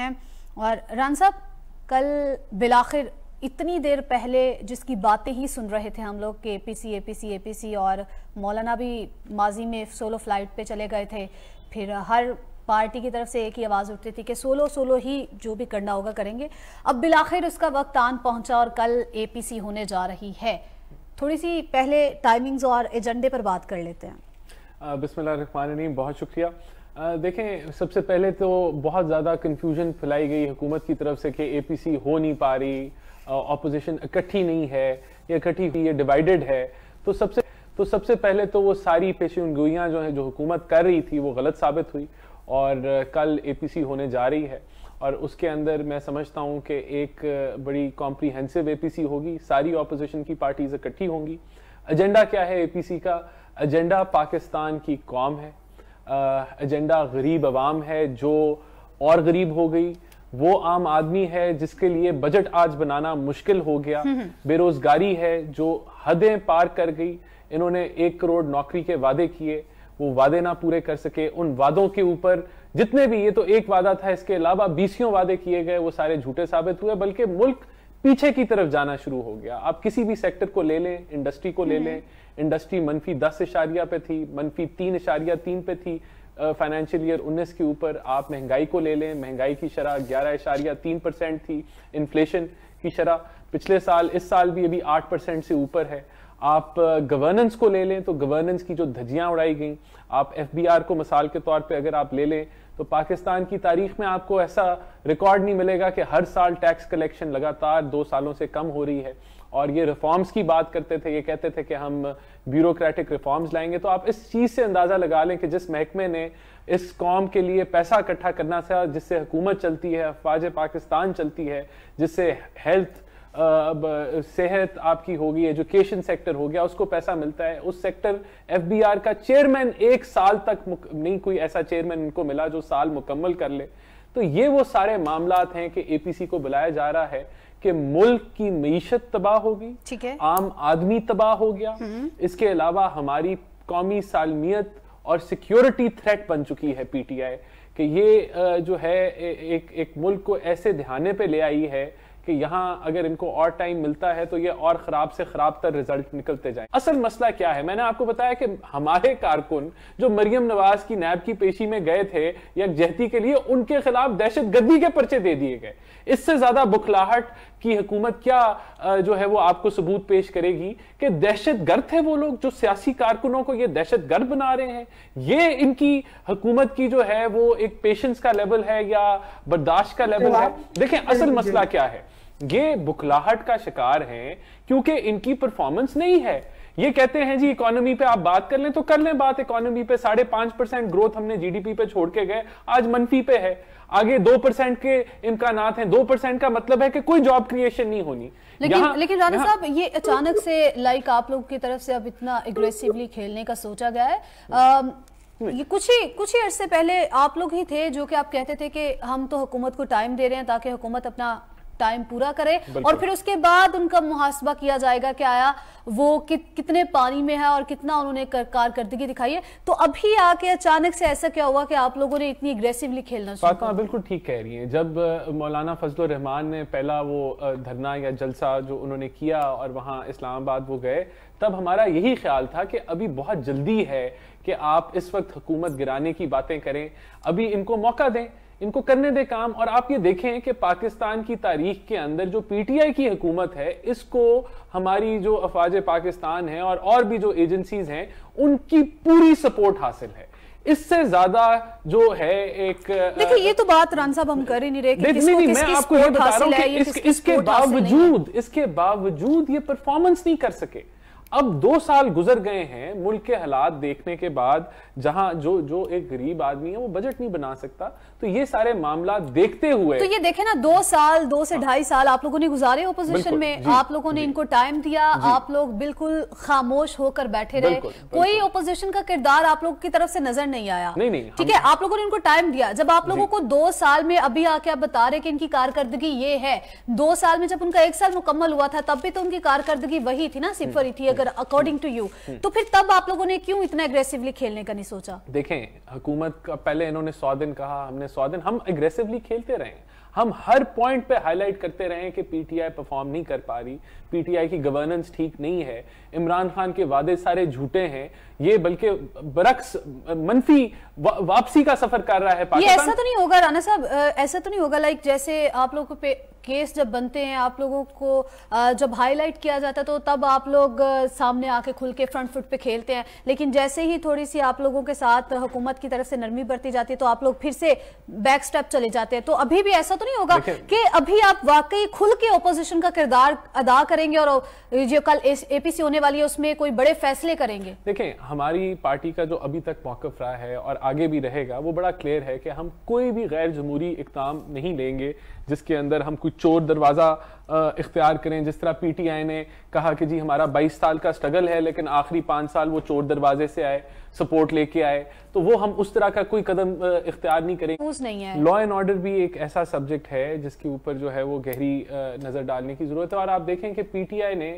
हैं और रान साहब कल बिलाखिर इतनी देर पहले जिसकी बातें ही सुन रहे थे हम लोग के A A P P C C A P C और मौलाना भी माजी में सोलो फ्लाइट पे चले गए थे फिर हर पार्टी की तरफ से एक ही आवाज़ उठती थी कि सोलो सोलो ही जो भी करना होगा करेंगे अब बिलाखिर उसका वक्त आन पहुंचा और कल ए पी सी होने जा रही है थोड़ी सी पहले टाइमिंग्स और एजेंडे पर बात कर लेते हैं बिसमीम बहुत शुक्रिया देखें सबसे पहले तो बहुत ज़्यादा कन्फ्यूजन फैलाई गई हुकूमत की तरफ से कि एपीसी हो नहीं पा रही अपोजिशन इकट्ठी नहीं है या इकट्ठी हुई है डिवाइडेड है तो सबसे तो सबसे पहले तो वो सारी पेशन जो हैं जो हुकूमत कर रही थी वो गलत साबित हुई और कल एपीसी होने जा रही है और उसके अंदर मैं समझता हूँ कि एक बड़ी कॉम्प्रीहेंसिव एपीसी होगी सारी अपोजिशन की पार्टीज़ इकट्ठी होंगी एजेंडा क्या है एपीसी का एजेंडा पाकिस्तान की कौम है एजेंडा गरीब आवाम है जो और गरीब हो गई वो आम आदमी है जिसके लिए बजट आज बनाना मुश्किल हो गया हम्म, हम्म। बेरोजगारी है जो हदें पार कर गई इन्होंने एक करोड़ नौकरी के वादे किए वो वादे ना पूरे कर सके उन वादों के ऊपर जितने भी ये तो एक वादा था इसके अलावा बीसियों वादे किए गए वो सारे झूठे साबित हुए बल्कि मुल्क पीछे की तरफ जाना शुरू हो गया आप किसी भी सेक्टर को ले लें इंडस्ट्री को ले हम्म। लें इंडस्ट्री मनफी दस इशारिया पे थी मनफी तीन इशारिया तीन पे थी फाइनेंशियल ईयर उन्नीस के ऊपर आप महंगाई को ले लें महंगाई की शरह ग्यारह इशारिया तीन परसेंट थी इन्फ्लेशन की शरह पिछले साल इस साल भी अभी आठ परसेंट से ऊपर है आप गवर्नेंस को ले लें तो गवर्नेंस की जो धज्जियां उड़ाई गई आप एफ को मिसाल के तौर पर अगर आप ले लें तो पाकिस्तान की तारीख में आपको ऐसा रिकॉर्ड नहीं मिलेगा कि हर साल टैक्स कलेक्शन लगातार दो सालों से कम हो रही है और ये रिफॉर्म्स की बात करते थे ये कहते थे कि हम ब्यूरोक्रेटिक रिफॉर्म्स लाएंगे तो आप इस चीज़ से अंदाज़ा लगा लें कि जिस महकमे ने इस कॉम के लिए पैसा इकट्ठा करना था जिससे हुकूमत चलती है अफवाज पाकिस्तान चलती है जिससे हेल्थ सेहत आपकी होगी एजुकेशन सेक्टर हो गया उसको पैसा मिलता है उस सेक्टर एफ का चेयरमैन एक साल तक नहीं कोई ऐसा चेयरमैन उनको मिला जो साल मुकम्मल कर ले तो ये वो सारे मामला हैं कि एपीसी को बुलाया जा रहा है कि मुल्क की मीशत तबाह होगी ठीक है आम आदमी तबाह हो गया हम्म। इसके अलावा हमारी कौमी सालमियत और सिक्योरिटी थ्रेट बन चुकी है पीटीआई कि ये जो है एक एक मुल्क को ऐसे ध्याने पे ले आई है कि यहां अगर इनको और टाइम मिलता है तो ये और खराब से खराब तर रिजल्ट निकलते जाए असल मसला क्या है मैंने आपको बताया कि हमारे कारकुन जो मरियम नवाज की नैब की पेशी में गए थे यकजहती के लिए उनके खिलाफ दहशत गर्दी के पर्चे दे दिए गए इससे ज्यादा बुखलाहट की हुकूमत क्या जो है वो आपको सबूत पेश करेगी कि दहशत गर्द थे वो लोग जो सियासी कारकुनों को ये दहशत गर्द बना रहे हैं ये इनकी हुकूमत की जो है वो एक पेशेंस का लेवल है या बर्दाश्त का लेवल तो है देखें असल मसला क्या है ये बुखलाहट का शिकार हैं क्योंकि इनकी परफॉर्मेंस नहीं है ये कहते हैं जी इकोनॉमी पे आप बात कर लें तो कर लें बात इकोनॉमी पे साढ़े पांच परसेंट ग्रोथ हमने जीडीपी पे छोड़ के गए आज मनफी पे है आगे दो परसेंट के इम्कान हैं दो परसेंट का मतलब है कि कोई जॉब क्रिएशन नहीं होनी लेकिन यहां, लेकिन राणा साहब ये अचानक से लाइक आप लोग की तरफ से अब इतना एग्रेसिवली खेलने का सोचा गया है आ, ये कुछ ही कुछ ही अरसे पहले आप लोग ही थे जो कि आप कहते थे कि हम तो हुकूमत को टाइम दे रहे हैं ताकि हुकूमत अपना टाइम पूरा करें और फिर उसके बाद उनका मुहासबा किया जाएगा कि आया वो कि, कितने पानी में है और कितना उन्होंने कर, कारकर्दगी दिखाई है तो अभी आके अचानक से ऐसा क्या हुआ कि आप लोगों ने इतनी एग्रेसिवली खेलना फातमा तो बिल्कुल ठीक कह रही है जब मौलाना फजल रहमान ने पहला वो धरना या जलसा जो उन्होंने किया और वहाँ इस्लामाबाद वो गए तब हमारा यही ख्याल था कि अभी बहुत जल्दी है कि आप इस वक्त हुकूमत गिराने की बातें करें अभी इनको मौका दें इनको करने दें काम और आप ये देखें कि पाकिस्तान की तारीख के अंदर जो पीटीआई की हुकूमत है इसको हमारी जो अफवाज पाकिस्तान है और और भी जो एजेंसीज हैं उनकी पूरी सपोर्ट हासिल है इससे ज्यादा जो है एक देखिए ये तो बात रान साहब हम कर ही नहीं रहे कि किसको, नहीं, किस मैं आपको ये बता रहा हूँ इसके बावजूद इसके बावजूद ये परफॉर्मेंस नहीं कर सके अब दो साल गुजर गए हैं मुल्क के हालात देखने के बाद जहां जो जो एक गरीब आदमी है वो बजट नहीं बना सकता तो ये सारे मामला देखते हुए तो ये देखे ना दो साल दो से हाँ। ढाई साल आप लोगों ने गुजारे ओपोजिशन में आप लोगों ने इनको टाइम दिया आप लोग बिल्कुल खामोश होकर बैठे रहे कोई ओपोजिशन का किरदार आप लोगों की तरफ से नजर नहीं आया नहीं नहीं ठीक है आप लोगों ने इनको टाइम दिया जब आप लोगों को दो साल में अभी आके आप बता रहे कि इनकी कारकर्दगी ये है दो साल में जब उनका एक साल मुकम्मल हुआ था तब भी तो उनकी कारकर्दगी वही थी ना सिफर ही थी अगर अकॉर्डिंग टू यू तो फिर तब आप लोगों ने क्यों इतना अग्रेसिवली खेलने का नहीं सोचा देखें हुकूमत का पहले इन्होंने सौ दिन कहा हमने सौ दिन हम अग्रेसिवली खेलते रहे हम हर पॉइंट पे हाईलाइट करते रहे कि पीटीआई परफॉर्म नहीं कर पा रही पीटीआई की गवर्नेंस ठीक नहीं है इमरान खान के वादे सारे झूठे हैं ये बल्कि बरक्स मनफी वा, वापसी का सफर कर रहा है पाकिस्तान ये ऐसा तो नहीं होगा राना साहब ऐसा तो नहीं होगा लाइक जैसे आप लोगों पे केस जब बनते हैं आप लोगों को जब हाईलाइट किया जाता है तो तब आप लोग सामने आके खुल के फ्रंट फुट पे खेलते हैं लेकिन जैसे ही थोड़ी सी आप लोगों के साथ हुकूमत की तरफ से नरमी बरती जाती है तो आप लोग फिर से बैक स्टेप चले जाते हैं तो अभी भी ऐसा तो नहीं होगा कि अभी आप वाकई खुल के ओपोजिशन का किरदार अदा करेंगे और जो कल एपीसी होने वाली है उसमें कोई बड़े फैसले करेंगे देखें हमारी पार्टी का जो अभी तक मौकफ रहा है और आगे भी रहेगा वो बड़ा क्लियर है कि हम कोई भी गैर जमहूरी इकदाम नहीं लेंगे जिसके अंदर हम कुछ चोर दरवाज़ा इख्तियार करें जिस तरह पी टी आई ने कहा कि जी हमारा बाईस साल का स्ट्रगल है लेकिन आखिरी पांच साल वो चोर दरवाजे से आए सपोर्ट लेके आए तो वो हम उस तरह का कोई कदम इख्तियार नहीं करें लॉ एंड ऑर्डर भी एक ऐसा सब्जेक्ट है जिसके ऊपर जो है वो गहरी नज़र डालने की ज़रूरत है और आप देखें कि पी टी आई ने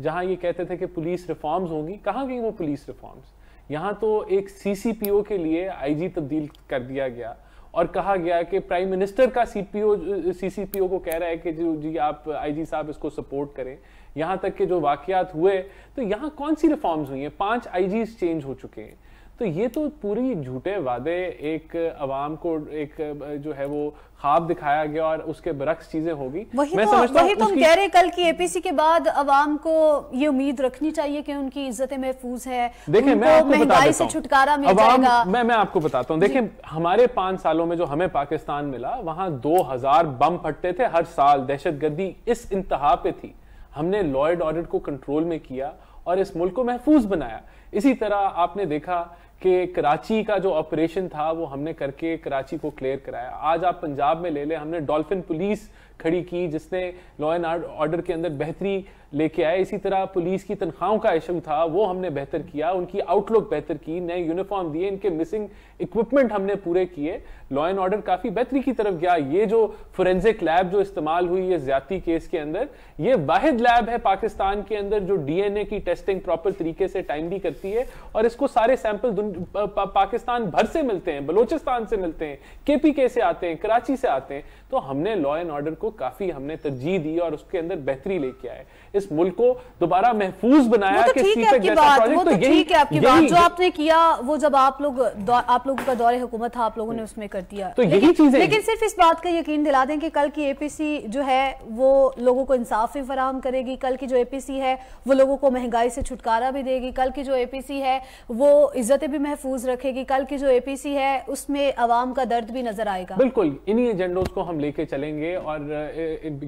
जहां ये कहते थे कि पुलिस रिफॉर्म्स होंगी कहाँ गई वो पुलिस रिफॉर्म्स यहाँ तो एक सी सी पी ओ के लिए आई जी तब्दील कर दिया गया और कहा गया कि प्राइम मिनिस्टर का सीपीओ सीसीपीओ को कह रहा है कि जी आप आईजी साहब इसको सपोर्ट करें यहाँ तक के जो वाकयात हुए तो यहाँ कौन सी रिफॉर्म्स हुई हैं पांच आईजी चेंज हो चुके हैं तो ये तो पूरी झूठे वादे एक आवाम को एक जो है वो खाब दिखाया गया और उसके बरक्स चीजें होगी वही मैं तो, समझता वही तुम तो कह रहे कल की एपीसी के बाद आवाम को ये उम्मीद रखनी चाहिए कि उनकी इज्जतें महफूज है देखिए मैं महंगाई से छुटकारा मिल जाएगा मैं मैं आपको बताता हूँ देखिए हमारे पांच सालों में जो हमें पाकिस्तान मिला वहां दो हजार बम फटते थे हर साल दहशत गर्दी इस इंतहा पे थी हमने लॉयड ऑडिट को कंट्रोल में किया और इस मुल्क को महफूज बनाया इसी तरह आपने देखा कि कराची का जो ऑपरेशन था वो हमने करके कराची को क्लियर कराया आज आप पंजाब में ले लें हमने डॉल्फिन पुलिस खड़ी की जिसने लॉ एंड ऑर्डर के अंदर बेहतरी लेके आए इसी तरह पुलिस की तनख्वाहों का इशू था वो हमने बेहतर किया उनकी आउटलुक बेहतर की नए यूनिफॉर्म दिए इनके मिसिंग इक्विपमेंट हमने पूरे किए लॉ एंड ऑर्डर काफ़ी बेहतरी की तरफ गया ये जो फोरेंसिक लैब जो इस्तेमाल हुई ये ज्यादा केस के अंदर ये वाहिद लैब है पाकिस्तान के अंदर जो डीएनए की टेस्टिंग प्रॉपर तरीके से टाइमली करती है और इसको सारे सैंपल पाकिस्तान भर से मिलते हैं बलोचिस्तान से मिलते हैं केपी के से आते हैं कराची से आते हैं तो हमने लॉ एंड ऑर्डर को काफ़ी हमने तरजीह दी और उसके अंदर बेहतरी लेके आए इस मुल्क को दोबारा महफूज बनाया तो, तो, तो ठीक है आपकी बात वो तो ठीक है आपकी बात जो आपने किया वो जब आप लोग आप लोगों का दौरे हुकूमत था आप लोगों ने उसमें कर दिया तो यही चीज लेकिन सिर्फ इस बात का यकीन दिला दें कि कल की एपीसी जो है वो लोगों को इंसाफ भी फराहम करेगी कल की जो एपीसी है वो लोगों को महंगाई से छुटकारा भी देगी कल की जो एपीसी है वो इज्जतें भी महफूज रखेगी कल की जो एपीसी है उसमें आवाम का दर्द भी नजर आएगा बिल्कुल इन्हीं एजेंडो को हम लेके चलेंगे और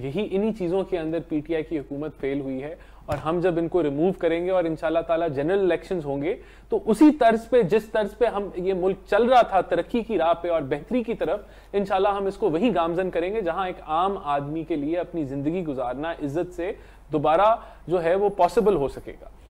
यही इन्हीं चीजों के अंदर पीटीआई की हुकूमत फेल हुई है और हम जब इनको रिमूव करेंगे और इन ताला जनरल इलेक्शन होंगे तो उसी तर्ज पे जिस तर्ज पे हम ये मुल्क चल रहा था तरक्की की राह पे और बेहतरी की तरफ इन हम इसको वही गामजन करेंगे जहां एक आम आदमी के लिए अपनी जिंदगी गुजारना इज्जत से दोबारा जो है वो पॉसिबल हो सकेगा